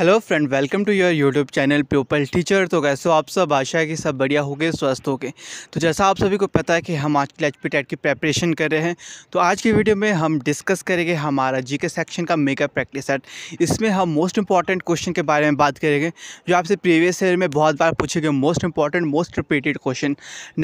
Hello friend welcome to your YouTube channel people teacher तो कैसे हो तो आप सब आशा कि सब बढ़िया हो गए स्वस्थ हो गए तो जैसा आप सभी को पता है कि हम आज के एच पी टेट की प्रेपरेशन कर रहे हैं तो आज की वीडियो में हम डिस्कस करेंगे हमारा जीके सेक्शन का मेकअप प्रैक्टिस सेट इसमें हम मोस्ट इंपॉर्टेंट क्वेश्चन के बारे में बात करेंगे जो आपसे प्रीवियस ईयर में बहुत बार पूछे गए most important most repeated question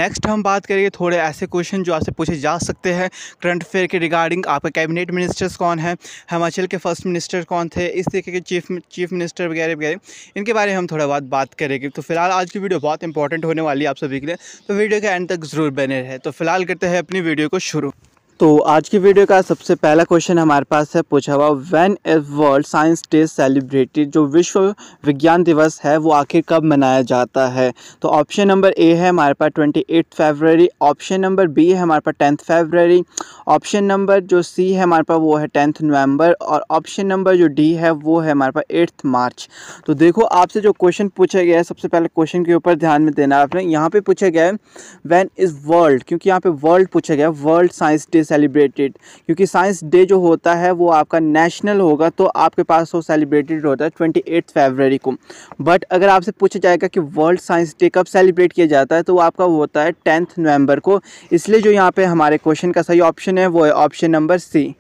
next हम बात करेंगे थोड़े ऐसे क्वेश्चन जो आपसे पूछे जा सकते हैं करंट अफेयर के रिगार्डिंग आपके कैबिनेट मिनिस्टर्स कौन है हिमाचल के फर्स्ट मिनिस्टर कौन थे इस तरीके के चीफ चीफ मिनिस्टर वगैरह वगैरह इनके बारे में हम थोड़ा बहुत बात करेंगे तो फिलहाल आज की वीडियो बहुत इंपॉर्टेंट होने वाली है आप सभी के लिए तो वीडियो के एंड तक ज़रूर बने रहे तो फिलहाल करते हैं अपनी वीडियो को शुरू तो आज की वीडियो का सबसे पहला क्वेश्चन हमारे पास है पूछा हुआ when is world science day celebrated जो विश्व विज्ञान दिवस है वो आखिर कब मनाया जाता है तो ऑप्शन नंबर ए है हमारे पास twenty eight February option number B है हमारे पास टेंथ फेबररी ऑप्शन नंबर जो सी है हमारे पास वो है टेंथ नवंबर और ऑप्शन नंबर जो डी है वो है हमारे पास एट्थ मार्च तो देखो आपसे जो क्वेश्चन पूछा गया है सबसे पहले क्वेश्चन के ऊपर ध्यान में देना आपने यहाँ पर पूछा गया है वैन इज़ वर्ल्ड क्योंकि यहाँ पर वर्ल्ड पूछा गया वर्ल्ड साइंस डे सेलिब्रेटेड क्योंकि साइंस डे जो होता है वो आपका नेशनल होगा तो आपके पास वो सेलिब्रेटेड होता है ट्वेंटी एट फेबररी को बट अगर आपसे पूछा जाएगा कि वर्ल्ड साइंस डे कब सेलिब्रेट किया जाता है तो वो आपका होता है टेंथ नवंबर को इसलिए जो यहाँ पे हमारे क्वेश्चन का सही ऑप्शन है वो है option number C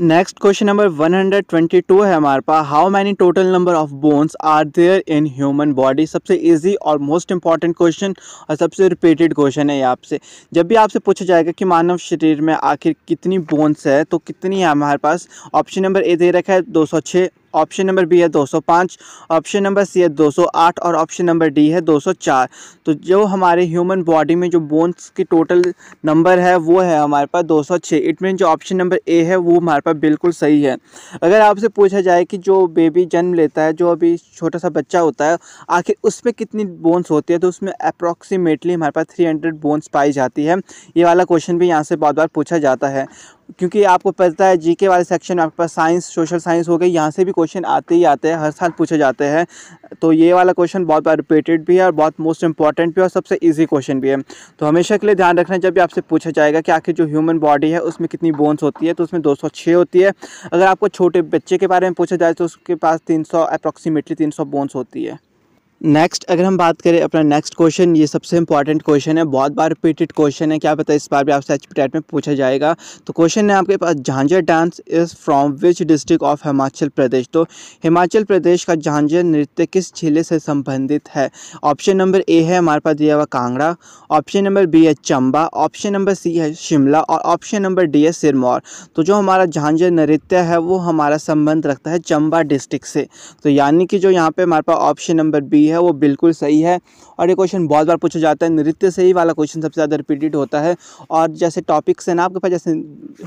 next question number 122 है हमारे पास how many total number of bones are there in human body सबसे इजी और मोस्ट इंपॉर्टेंट क्वेश्चन और सबसे रिपीटेड क्वेश्चन है आपसे जब भी आपसे पूछा जाएगा कि मानव शरीर में आखिर कितनी बोन्स है तो कितनी है हमारे पास ऑप्शन नंबर ए दे रखा है दो सौ छः ऑप्शन नंबर बी है 205 ऑप्शन नंबर सी है 208 और ऑप्शन नंबर डी है 204 तो जो हमारे ह्यूमन बॉडी में जो बोन्स की टोटल नंबर है वो है हमारे पास 206 इट मीन जो ऑप्शन नंबर ए है वो हमारे पास बिल्कुल सही है अगर आपसे पूछा जाए कि जो बेबी जन्म लेता है जो अभी छोटा सा बच्चा होता है आखिर उसमें कितनी बोन्स होती है तो उसमें अप्रॉक्सीमेटली हमारे पास थ्री बोन्स पाई जाती है ये वाला क्वेश्चन भी यहाँ से बहुत बार पूछा जाता है क्योंकि आपको पता है जीके वाले सेक्शन में आपके पास साइंस सोशल साइंस हो गई यहाँ से भी क्वेश्चन आते ही आते हैं हर साल पूछे जाते हैं तो ये वाला क्वेश्चन बहुत बार रिपीटेड भी है और बहुत मोस्ट इंपॉर्टेंट भी है और सबसे इजी क्वेश्चन भी है तो हमेशा के लिए ध्यान रखना जब भी आपसे पूछा जाएगा कि आखिर जो ह्यूमन बॉडी है उसमें कितनी बोन्स होती है तो उसमें दो होती है अगर आपको छोटे बच्चे के बारे में पूछा जाए तो उसके पास तीन सौ अप्रॉक्सीमेटली बोन्स होती है नेक्स्ट अगर हम बात करें अपना नेक्स्ट क्वेश्चन ये सबसे इंपॉर्टेंट क्वेश्चन है बहुत बार रिपीटेड क्वेश्चन है क्या पता इस बार भी आपसे एच पी में पूछा जाएगा तो क्वेश्चन है आपके पास Jhanjar dance is from which district of Himachal Pradesh तो हिमाचल प्रदेश का झांझर नृत्य किस जिले से संबंधित है ऑप्शन नंबर ए है हमारे पास दिया हुआ कांगड़ा ऑप्शन नंबर बी है चंबा ऑप्शन नंबर सी है शिमला और ऑप्शन नंबर डी है सिरमौर तो जो हमारा झांझर नृत्य है वो हमारा संबंध रखता है चंबा डिस्ट्रिक्ट से तो यानी कि जो यहाँ पर हमारे पास ऑप्शन नंबर बी दी है वो बिल्कुल सही है और ये क्वेश्चन बहुत बार पूछा जाता है नृत्य से ही वाला क्वेश्चन सबसे ज़्यादा रिपीटेड होता है और जैसे टॉपिक्स हैं ना आपके पास जैसे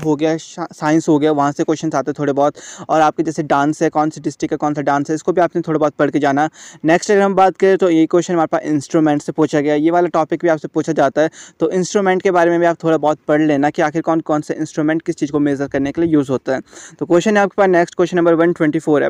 हो गया साइंस हो गया वहाँ से क्वेश्चन आते थोड़े बहुत और आपके जैसे डांस है कौन सी डिस्ट्रिक्ट है कौन सा डांस है इसको भी आपने थोड़ा बहुत पढ़ के जाना नेक्स्ट अगर हम बात करें तो ये क्वेश्चन हमारे पास इंस्ट्रूमेंट से पूछा गया ये वाला टॉपिक भी आपसे पूछा जाता है तो इंस्ट्रूमेंट के बारे में भी आप थोड़ा बहुत पढ़ लेना कि आखिर कौन कौन से इंस्ट्रूमेंट किस चीज़ को मेज़र करने के लिए यूज़ होता है तो क्वेश्चन है आपके पास नेक्स्ट क्वेश्चन नंबर वन है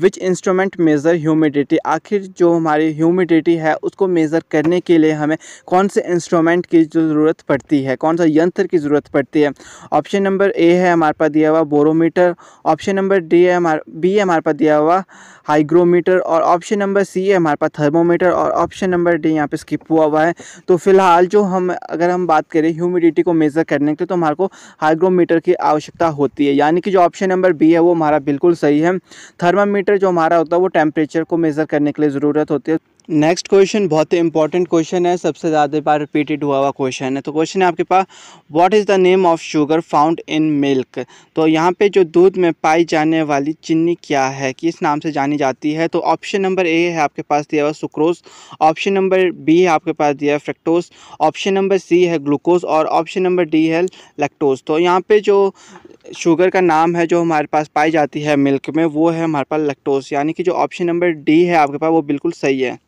विच इंस्ट्रूमेंट मेज़र ह्यूमिडिटी आखिर जो हमारे हमारी ह्यूमिडिटी है उसको मेज़र करने के लिए हमें कौन से इंस्ट्रूमेंट की ज़रूरत पड़ती है कौन सा यंत्र की ज़रूरत पड़ती है ऑप्शन नंबर ए है हमारे पास दिया हुआ बोरोमीटर ऑप्शन नंबर डी है बी है हमारे पास दिया हुआ हाइग्रोमीटर और ऑप्शन नंबर सी है हमारे पास थर्मोमीटर और ऑप्शन नंबर डी यहाँ पर स्किप हुआ हुआ है तो फिलहाल जो हम अगर हम बात करें ह्यूमिडिटी को मेज़र करने के लिए तो हमारे को हाइग्रोमीटर की आवश्यकता होती है यानी कि जो ऑप्शन नंबर बी है वो हमारा बिल्कुल सही है थर्मामीटर जो हमारा होता है वो टेम्परेचर को मेज़र करने के लिए ज़रूरत होती है ಜೊತೆ नेक्स्ट क्वेश्चन बहुत ही इंपॉर्टेंट क्वेश्चन है सबसे ज़्यादा बार रिपीटेड हुआ हुआ क्वेश्चन है तो क्वेश्चन है आपके पास what is the name of sugar found in milk तो यहाँ पे जो दूध में पाई जाने वाली चीनी क्या है किस नाम से जानी जाती है तो ऑप्शन नंबर ए है आपके पास दिया हुआ सुक्रोज ऑप्शन नंबर बी है आपके पास दिया है फ्रेक्टोज ऑप्शन नंबर सी है ग्लूकोज और ऑप्शन नंबर डी है लेक्टोज तो यहाँ पर जो शुगर का नाम है जो हमारे पास पाई जाती है मिल्क में वो है हमारे पास लेक्टोज यानी कि जो ऑप्शन नंबर डी है आपके पास वो बिल्कुल सही है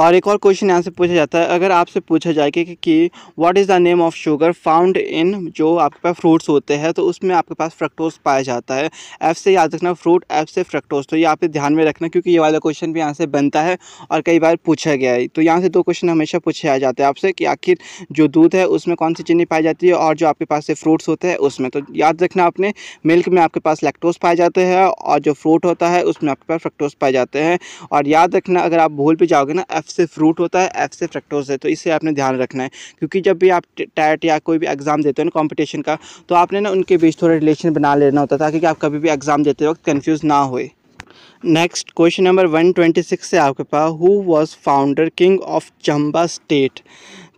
और एक और क्वेश्चन यहाँ से पूछा जाता है अगर आपसे पूछा जाए कि, कि what is the name of sugar found in जो आपके पास फ्रूट्स होते हैं तो उसमें आपके पास फ्रक्टोज पाया जाता है एफ से याद रखना फ्रूट एफ से फ्रक्टोज तो ये आप ध्यान में रखना क्योंकि ये वाला क्वेश्चन भी यहाँ से बनता है और कई बार पूछा गया है तो यहाँ से दो क्वेश्चन हमेशा पूछे आ जाते हैं आपसे कि आखिर जो दूध है उसमें कौन सी चीनी पाई जाती है और जो आपके पास से फ्रूट्स होते हैं उसमें तो याद रखना आपने मिल्क में आपके पास लैक्टोज पाए जाते हैं और जो फ्रूट होता है उसमें आपके पास फ्रक्टोज पाए जाते हैं और याद रखना अगर आप भूल भी जाओगे ना एफ़ से फ्रूट होता है एफ़ से फ्रक्टोज है तो इसे आपने ध्यान रखना है क्योंकि जब भी आप टैट या कोई भी एग्ज़ाम देते हो ना कॉम्पिटिशन का तो आपने ना उनके बीच थोड़ा रिलेशन बना लेना होता है ताकि आप कभी भी एग्ज़ाम देते वक्त कन्फ्यूज़ ना हो नेक्स्ट क्वेश्चन नंबर 126 से आपके पास who was founder king of Chamba state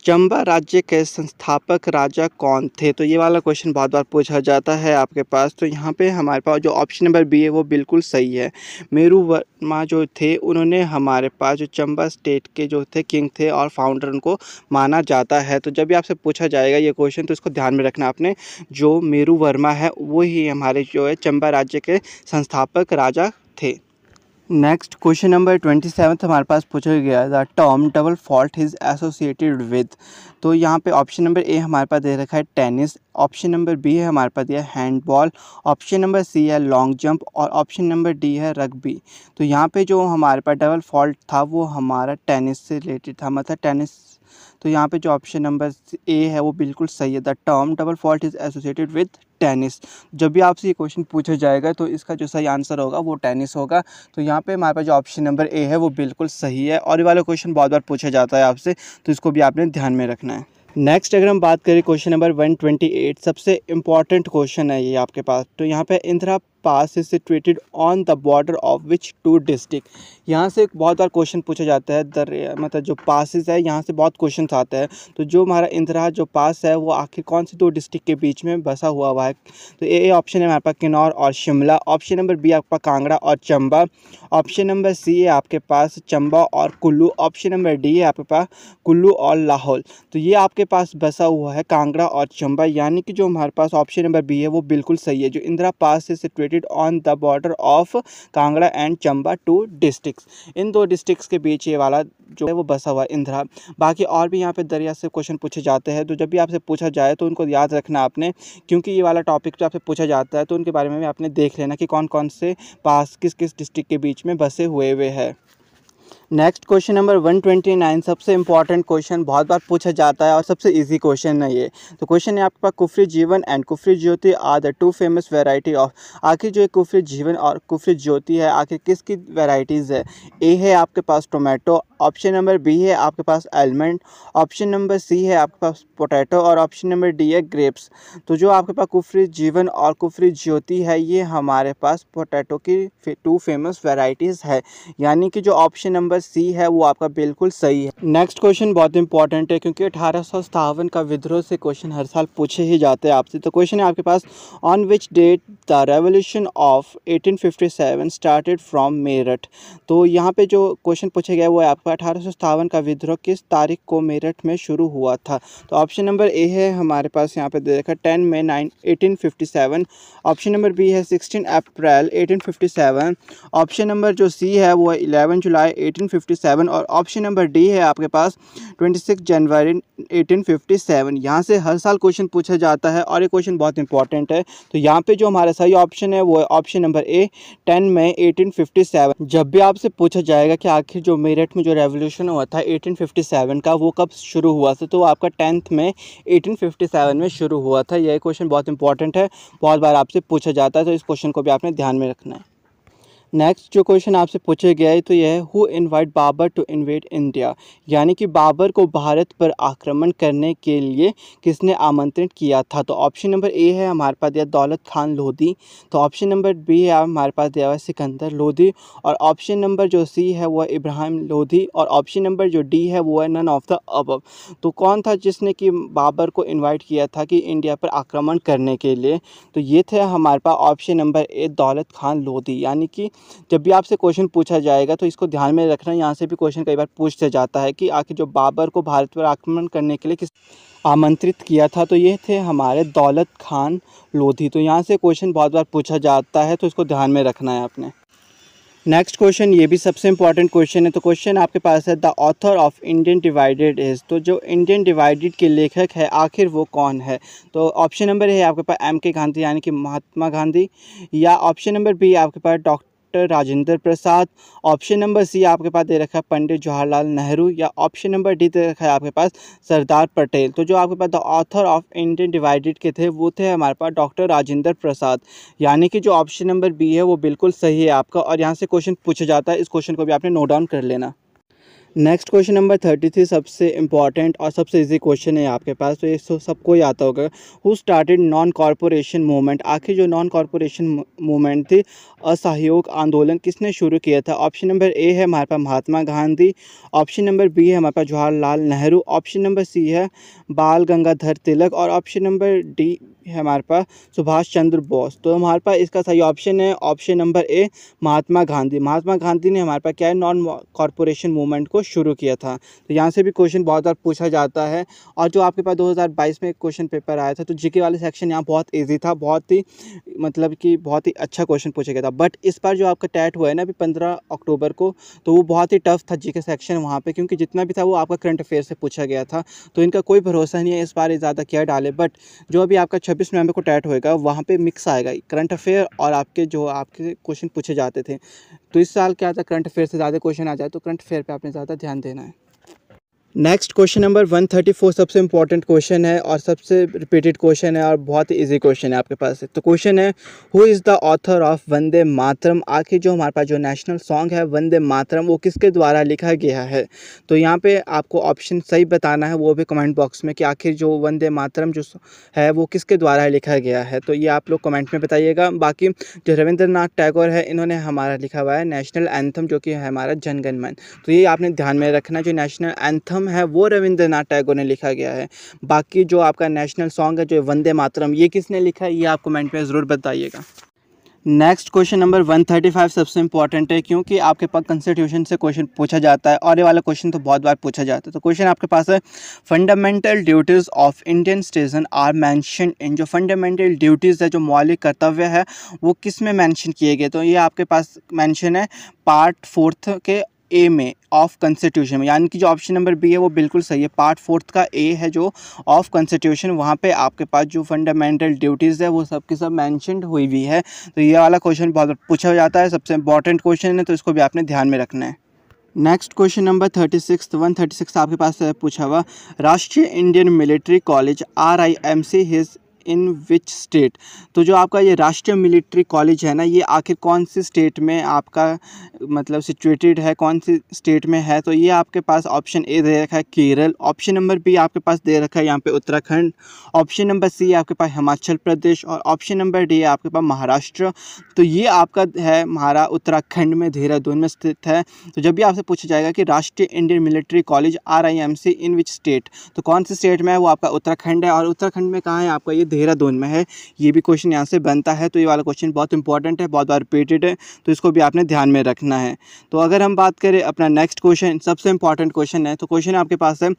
Chamba राज्य के संस्थापक राजा कौन थे तो ये वाला क्वेश्चन बहुत बार पूछा जाता है आपके पास तो यहाँ पे हमारे पास जो ऑप्शन नंबर बी है वो बिल्कुल सही है मेरू वर्मा जो थे उन्होंने हमारे पास जो चंबा स्टेट के जो थे किंग थे और फाउंडर उनको माना जाता है तो जब भी आपसे पूछा जाएगा ये क्वेश्चन तो इसको ध्यान में रखना आपने जो मेरू वर्मा है वो ही हमारे जो है चंबा राज्य के संस्थापक राजा थे next question number twenty seven हमारे पास पूछा गया the term double fault is associated with तो यहाँ पे ऑप्शन नंबर ए हमारे पास दे रखा है टेनिस ऑप्शन नंबर बी है हमारे पास दिया हैंडबॉल ऑप्शन नंबर सी है लॉन्ग जंप और ऑप्शन नंबर डी है रग्बी तो यहाँ पे जो हमारे पास डबल फॉल्ट था वो हमारा टेनिस से रिलेटेड था मतलब टेनिस तो यहाँ पे जो ऑप्शन नंबर ए है वो बिल्कुल सही है the term double fault is associated with tennis जब भी आपसे ये क्वेश्चन पूछा जाएगा तो इसका जो सही आंसर होगा वो टेनिस होगा तो यहाँ पे हमारे पास जो ऑप्शन नंबर ए है वो बिल्कुल सही है और ये वाला क्वेश्चन बहुत बार पूछा जाता है आपसे तो इसको भी आपने ध्यान में रखना है नेक्स्ट अगर हम बात करें क्वेश्चन नंबर 128 सबसे इम्पॉर्टेंट क्वेश्चन है ये आपके पास तो यहाँ पे Indira pass is situated on the border of which two district यहाँ से बहुत बार क्वेश्चन पूछा जाता है दर मतलब जो पासिस है यहाँ से बहुत क्वेश्चन आते हैं तो जो हमारा इंदिरा जो पास है वो आखिर कौन से दो डिस्ट्रिक्ट के बीच में बसा हुआ हुआ है तो ए ऑप्शन है हमारे पास किन्नौर और शिमला ऑप्शन नंबर बी आपका कांगड़ा और चंबा ऑप्शन नंबर सी है आपके पास चंबा और कुल्लू ऑप्शन नंबर डी है आपके पास कुल्लू और लाहौल तो ये आपके पास बसा हुआ है कांगड़ा और चंबा यानी कि जो हमारे पास ऑप्शन नंबर बी है वो बिल्कुल सही है जो इंदिरा पास से situated situated on the border of Kangra and Chamba two district इन दो डिस्ट्रिक्स के बीच ये वाला जो है वो बसा हुआ इंदिरा बाकी और भी यहाँ पे दरिया से क्वेश्चन पूछे जाते हैं तो जब भी आपसे पूछा जाए तो उनको याद रखना आपने क्योंकि ये वाला टॉपिक जो आपसे पूछा जाता है तो उनके बारे में भी आपने देख लेना कि कौन कौन से पास किस किस डिस्ट्रिक्ट के बीच में बसे हुए हुए हैं नेक्स्ट क्वेश्चन नंबर 129 सबसे इंपॉर्टेंट क्वेश्चन बहुत बार पूछा जाता है और सबसे इजी क्वेश्चन है ये तो क्वेश्चन है आपके पास Kufri Jeevan and Kufri Jyoti are the two famous variety of आखिर जो कुफरी जीवन और कुफरी ज्योति है आखिर किसकी वेराइटीज़ है ए है आपके पास टोमेटो ऑप्शन नंबर बी है आपके पास आलमंड ऑप्शन नंबर सी है आपके पास पोटैटो और ऑप्शन नंबर डी है ग्रेप्स तो जो आपके पास कुफरी जीवन और कुफरी ज्योति है ये हमारे पास पोटैटो की टू फेमस वेराइटीज़ है यानी कि जो ऑप्शन नंबर नंबर सी है वो आपका बिल्कुल सही है नेक्स्ट क्वेश्चन बहुत इंपॉर्टेंट है क्योंकि अठारह का विद्रोह से क्वेश्चन हर साल पूछे ही जाते हैं आपसे तो क्वेश्चन है आपके पास on which date the revolution of 1857 started from Meerut तो यहाँ पे जो क्वेश्चन पूछे गए वो है आपका अठारह का विद्रोह किस तारीख को मेरठ में शुरू हुआ था तो ऑप्शन नंबर ए है हमारे पास यहाँ पे देखा ten May nine eighteen option number B है sixteen April eighteen option number जो सी है वो है इलेवन जुलाई एटीन 1857 और ऑप्शन नंबर डी है आपके पास 26 जनवरी 1857 यहाँ से हर साल क्वेश्चन पूछा जाता है और ये क्वेश्चन बहुत इंपॉर्टेंट है तो यहाँ पे जो हमारा सही ऑप्शन है वो है ऑप्शन नंबर ए 10 मई 1857 जब भी आपसे पूछा जाएगा कि आखिर जो मेरठ में जो रेवोल्यूशन हुआ था एटीन का वो कब शुरू हुआ था तो आपका टेंथ में एटीन में शुरू हुआ था यह क्वेश्चन बहुत इंपॉर्टेंट है बहुत बार आपसे पूछा जाता है तो इस क्वेश्चन को भी आपने ध्यान में रखना है नेक्स्ट जो क्वेश्चन आपसे पूछा गया है तो यह है who invite Babur to invade India यानी कि बाबर को भारत पर आक्रमण करने के लिए किसने आमंत्रित किया था तो ऑप्शन नंबर ए है हमारे पास दिया दौलत खान लोधी तो ऑप्शन नंबर बी है हमारे पास दिया हुआ सिकंदर लोधी और ऑप्शन नंबर जो सी है वो इब्राहिम लोधी और ऑप्शन नंबर जो डी है वो है नन ऑफ द अब तो कौन था जिसने कि बाबर को इन्वाइट किया था कि इंडिया पर आक्रमण करने के लिए तो ये थे हमारे पास ऑप्शन नंबर ए दौलत खान लोधी यानी कि जब भी आपसे क्वेश्चन पूछा जाएगा तो इसको ध्यान में रखना यहाँ से भी क्वेश्चन कई बार पूछा जाता है कि आखिर जो बाबर को भारत पर आक्रमण करने के लिए किस आमंत्रित किया था तो ये थे हमारे दौलत खान लोधी तो यहाँ से क्वेश्चन बहुत बार पूछा जाता है तो इसको ध्यान में रखना है आपने नेक्स्ट क्वेश्चन ये भी सबसे इंपॉर्टेंट क्वेश्चन है तो क्वेश्चन आपके पास है the author of Indian divided is तो जो इंडियन डिवाइडेड के लेखक है आखिर वो कौन है तो ऑप्शन नंबर है आपके पास एम के गांधी यानी कि महात्मा गांधी या ऑप्शन नंबर बी आपके पास doctor doctor Rajendra Prasad option number C आपके पास दे रखा है पंडित जवाहरलाल नेहरू या ऑप्शन नंबर डी दे रखा है आपके पास सरदार पटेल तो जो आपके पास the author of Indian divided के थे वो थे हमारे पास डॉक्टर राजेंद्र प्रसाद यानी कि जो ऑप्शन नंबर बी है वो बिल्कुल सही है आपका और यहाँ से क्वेश्चन पूछा जाता है इस क्वेश्चन को भी आपने नोट डाउन कर लेना next question number thirty three सबसे इंपॉर्टेंट और सबसे इजी क्वेश्चन है आपके पास तो ये सबको ही आता होगा who started non corporation movement आखिर जो नॉन कॉरपोरेशन मूवमेंट थी असहयोग आंदोलन किसने शुरू किया था ऑप्शन नंबर ए है हमारे पास Mahatma Gandhi option number B है हमारे पास Jawaharlal Nehru option number C है बाल गंगाधर तिलक और ऑप्शन नंबर डी है हमारे पास सुभाष चंद्र बोस तो हमारे पास इसका सही ऑप्शन है option number A Mahatma Gandhi Mahatma Gandhi ने हमारे पास क्या है नॉन कॉरपोरेशन मूवमेंट को शुरू किया था तो यहाँ से भी क्वेश्चन बहुत बार पूछा जाता है और जो आपके पास 2022 में क्वेश्चन पेपर आया था तो जीके वाले सेक्शन यहाँ बहुत ईजी था बहुत ही मतलब कि बहुत ही अच्छा क्वेश्चन पूछा गया था बट इस बार जो आपका टैट हुआ है ना अभी पंद्रह अक्टूबर को तो वो बहुत ही टफ था जीके सेक्शन वहाँ पर क्योंकि जितना भी था वो आपका करंट अफेयर से पूछा गया था तो इनका कोई भरोसा नहीं है इस बार ज़्यादा क्या डाले बट जो अभी आपका छब्बीस नवंबर को टैट होएगा वहाँ पर मिक्स आएगा करंट अफेयर और आपके जो आपके क्वेश्चन पूछे जाते थे तो इस साल क्या आता है करंट अफेयर से ज़्यादा क्वेश्चन आ जाए तो करंट अफेयर पर आपने ज़्यादा ध्यान देना है नेक्स्ट क्वेश्चन नंबर 134 सबसे इंपॉर्टेंट क्वेश्चन है और सबसे रिपीटेड क्वेश्चन है और बहुत ही इजी क्वेश्चन है आपके पास तो क्वेश्चन है who is the author of Vande Mataram आखिर जो हमारे पास जो नेशनल सॉन्ग है वंदे मातरम वो किसके द्वारा लिखा गया है तो यहाँ पे आपको ऑप्शन सही बताना है वो भी कमेंट बॉक्स में कि आखिर जो वंदे मातरम जो है वो किसके द्वारा लिखा गया है तो ये आप लोग कमेंट में बताइएगा बाकी जो रविंद्रनाथ टैगोर है इन्होंने हमारा लिखा हुआ है नेशनल एंथम जो कि है हमारा जनगणमन तो ये आपने ध्यान में रखना जो नेशनल एंथम मातरम है वो रविंद्रनाथ टैगोर ने लिखा गया है बाकी जो आपका नेशनल सॉन्ग है जो वंदे मातरम ये किसने लिखा है ये आप कमेंट में ज़रूर बताइएगा नेक्स्ट क्वेश्चन नंबर 135 सबसे इंपॉर्टेंट है क्योंकि आपके पास कंस्टिट्यूशन से क्वेश्चन पूछा जाता है और ये वाला क्वेश्चन तो बहुत बार पूछा जाता है तो क्वेश्चन आपके पास है fundamental duties of Indian citizen are mention in जो फंडामेंटल ड्यूटीज़ है जो मौलिक कर्तव्य है वो किस में मैंशन किए गए तो ये आपके पास मैंशन है पार्ट फोर्थ के ए में ऑफ कंस्टिट्यूशन में यानी कि जो ऑप्शन नंबर बी है वो बिल्कुल सही है पार्ट फोर्थ का ए है जो ऑफ कंस्टिट्यूशन वहाँ पे आपके पास जो फंडामेंटल ड्यूटीज़ है वो सब की सब मैंशनड हुई हुई है तो ये वाला क्वेश्चन बहुत पूछा जाता है सबसे इंपॉर्टेंट क्वेश्चन है तो इसको भी आपने ध्यान में रखना है next question number thirty six one thirty six आपके पास पूछा हुआ Rashtriya Indian military college R I M C is in which state तो जो आपका ये राष्ट्रीय मिलिट्री कॉलेज है ना ये आखिर कौन से स्टेट में आपका मतलब सिचुएटेड है कौन सी स्टेट में है तो ये आपके पास ऑप्शन ए दे रखा है केरल ऑप्शन नंबर बी आपके पास दे रखा है यहाँ पे उत्तराखंड ऑप्शन नंबर सी आपके पास हिमाचल प्रदेश और ऑप्शन नंबर डी आपके पास महाराष्ट्र तो ये आपका है हमारा उत्तराखंड में देहरादून में स्थित है तो जब भी आपसे पूछा जाएगा कि Rashtriya Indian military college are in which state तो कौन सी स्टेट में है वो आपका उत्तराखंड है और उत्तराखंड में कहाँ है आपका ये देहरादून में है ये भी क्वेश्चन यहाँ से बनता है तो ये वाला क्वेश्चन बहुत इंपॉर्टेंट है बहुत बार रिपीटेड है तो इसको भी आपने ध्यान में रखना है तो अगर हम बात करें अपना नेक्स्ट क्वेश्चन सबसे इंपॉर्टेंट क्वेश्चन है तो क्वेश्चन आपके पास है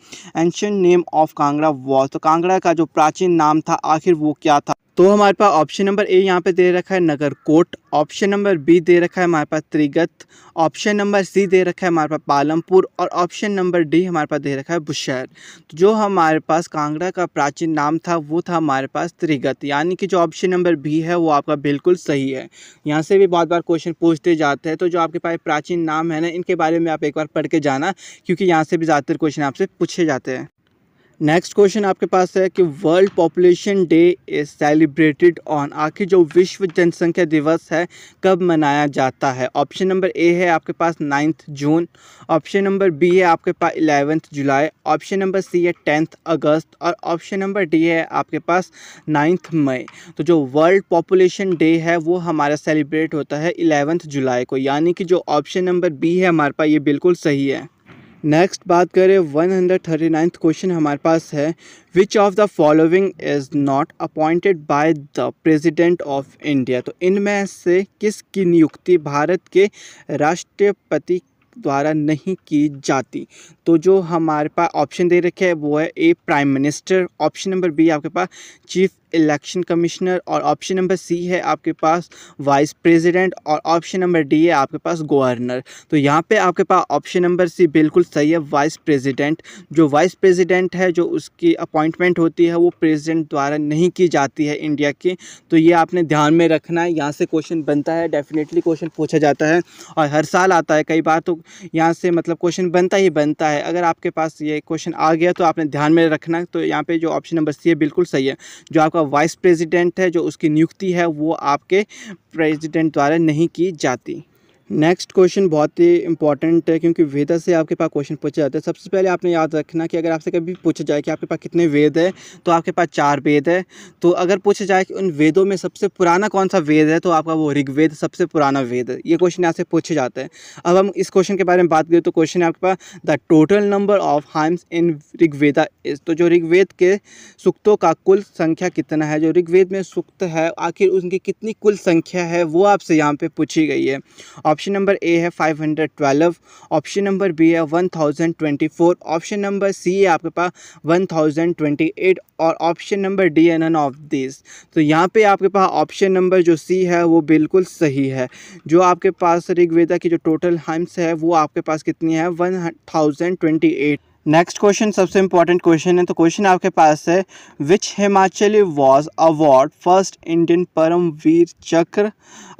ancient name of Kangra was तो कांगड़ा का जो प्राचीन नाम था आखिर वो क्या था तो हमारे पास ऑप्शन नंबर ए यहाँ पे दे रखा है Nagarkot option number B दे रखा है हमारे पास त्रिगत ऑप्शन नंबर सी दे रखा है हमारे पास पालमपुर और ऑप्शन नंबर डी हमारे पास दे रखा है बुशहर तो जो हमारे पास कांगड़ा का प्राचीन नाम था वो था हमारे पास त्रिगत यानी कि जो ऑप्शन नंबर बी है वो आपका बिल्कुल सही है यहाँ से भी बहुत बार क्वेश्चन पूछते जाते हैं तो जो आपके पास प्राचीन नाम है ना इनके बारे में आप एक बार पढ़ के जाना क्योंकि यहाँ से भी ज़्यादातर क्वेश्चन आपसे पूछे जाते हैं नेक्स्ट क्वेश्चन आपके पास है कि world population day is celebrated on आखिर जो विश्व जनसंख्या दिवस है कब मनाया जाता है ऑप्शन नंबर ए है आपके पास ninth June option number B है आपके पास eleventh July option number C है टेंथ अगस्त और ऑप्शन नंबर डी है आपके पास नाइन्थ मई तो जो वर्ल्ड पॉपुलेशन डे है वो हमारा सेलिब्रेट होता है इलेवेंथ जुलाई को यानी कि जो ऑप्शन नंबर बी है हमारे पास ये बिल्कुल सही है नेक्स्ट बात करें one hundred thirty ninth question हमारे पास है which of the following is not appointed by the president of India तो इनमें से किसकी नियुक्ति भारत के राष्ट्रपति द्वारा नहीं की जाती तो जो हमारे पास ऑप्शन दे रखे है वो है A prime minister option number B आपके पास चीफ इलेक्शन कमिश्नर और ऑप्शन नंबर सी है आपके पास वाइस प्रेसिडेंट और ऑप्शन नंबर डी है आपके पास गवर्नर तो यहाँ पे आपके पास ऑप्शन नंबर सी बिल्कुल सही है वाइस प्रेसिडेंट जो वाइस प्रेसिडेंट है जो उसकी अपॉइंटमेंट होती है वो प्रेसिडेंट द्वारा नहीं की जाती है इंडिया की तो ये आपने ध्यान में रखना है यहाँ से क्वेश्चन बनता है डेफिनेटली क्वेश्चन पूछा जाता है और हर साल आता है कई बार तो यहाँ से मतलब क्वेश्चन बनता ही बनता है अगर आपके पास ये क्वेश्चन आ गया तो आपने ध्यान में रखना तो यहाँ पे जो ऑप्शन नंबर सी है बिल्कुल सही है जो आपका का वाइस प्रेसिडेंट है जो उसकी नियुक्ति है वो आपके प्रेसिडेंट द्वारा नहीं की जाती नेक्स्ट क्वेश्चन बहुत ही इंपॉर्टेंट है क्योंकि वेदा से आपके पास क्वेश्चन पूछे जाते हैं सबसे पहले आपने याद रखना कि अगर आपसे कभी पूछा जाए कि आपके पास कितने वेद है तो आपके पास चार वेद है तो अगर पूछा जाए कि उन वेदों में सबसे पुराना कौन सा वेद है तो आपका वो ऋग्वेद सबसे पुराना वेद है ये क्वेश्चन यहाँ से पूछे जाते हैं अब हम इस क्वेश्चन के बारे में बात करें तो क्वेश्चन है आपके पास the total number of hymns in Rigveda is तो जो ऋग्वेद के सुक्तों का कुल संख्या कितना है जो ऋग्वेद में सुक्त है आखिर उनकी कितनी कुल संख्या है वो आपसे यहाँ पर पूछी गई है ऑप्शन नंबर ए है 512 ऑप्शन नंबर बी है 1024 ऑप्शन नंबर सी है आपके पास 1028 और ऑप्शन नंबर डी है नन ऑफ दिस तो यहाँ पे आपके पास ऑप्शन नंबर जो सी है वो बिल्कुल सही है जो आपके पास ऋग्वेदा की जो टोटल हम्स है वो आपके पास कितनी है one thousand twenty eight next question सबसे इंपॉर्टेंट क्वेश्चन है तो क्वेश्चन आपके पास है which Himachali was award first Indian Paramvir Chakra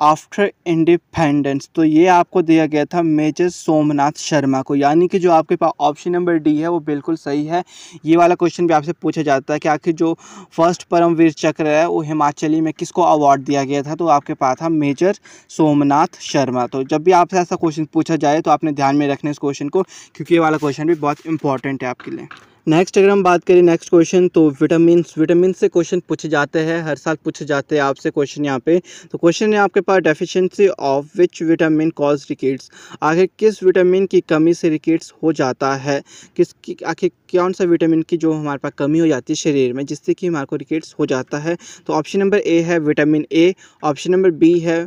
after independence तो ये आपको दिया गया था मेजर सोमनाथ शर्मा को यानी कि जो आपके पास ऑप्शन नंबर डी है वो बिल्कुल सही है ये वाला क्वेश्चन भी आपसे पूछा जाता है कि आखिर जो फर्स्ट परमवीर चक्र है वो हिमाचली में किसको अवार्ड दिया गया था तो आपके पास था मेजर सोमनाथ शर्मा तो जब भी आपसे ऐसा क्वेश्चन पूछा जाए तो आपने ध्यान में रखना इस क्वेश्चन को क्योंकि ये वाला क्वेश्चन भी बहुत इंपॉर्टेंट इंपॉर्टेंट है आपके लिए नेक्स्ट अगर हम बात करें नेक्स्ट क्वेश्चन तो विटामिन विटामिन से क्वेश्चन पूछे जाते हैं हर साल पूछे जाते हैं आपसे क्वेश्चन यहाँ पे तो क्वेश्चन है आपके पास deficiency of which vitamin cause rickets आखिर किस विटामिन की कमी से रिकेट्स हो जाता है किस आखिर कौन सा विटामिन की जो हमारे पास कमी हो जाती है शरीर में जिससे कि हमारे को रिकेट्स हो जाता है तो ऑप्शन नंबर ए है vitamin A option number B है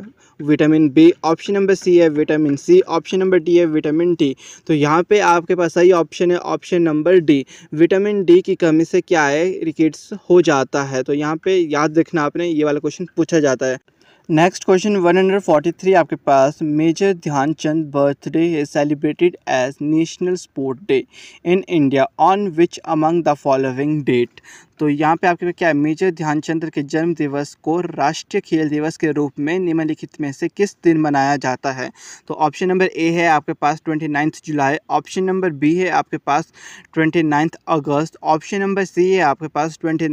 vitamin B option number C है vitamin C option number D है विटामिन डी तो यहाँ पे आपके पास सही ऑप्शन है option number D vitamin D की कमी से क्या है रिकेट्स हो जाता है तो यहाँ पे याद रखना आपने ये वाला क्वेश्चन पूछा जाता है नेक्स्ट क्वेश्चन 143 आपके पास major Dhyanchand birthday is celebrated as national sport day in India on which among the following date तो यहाँ पे आपके पास क्या है मेजर ध्यानचंद्र के जन्म दिवस को राष्ट्रीय खेल दिवस के रूप में निम्नलिखित में से किस दिन मनाया जाता है तो ऑप्शन नंबर ए है आपके पास twenty July option number B है आपके पास twenty August option number C है आपके पास ट्वेंटी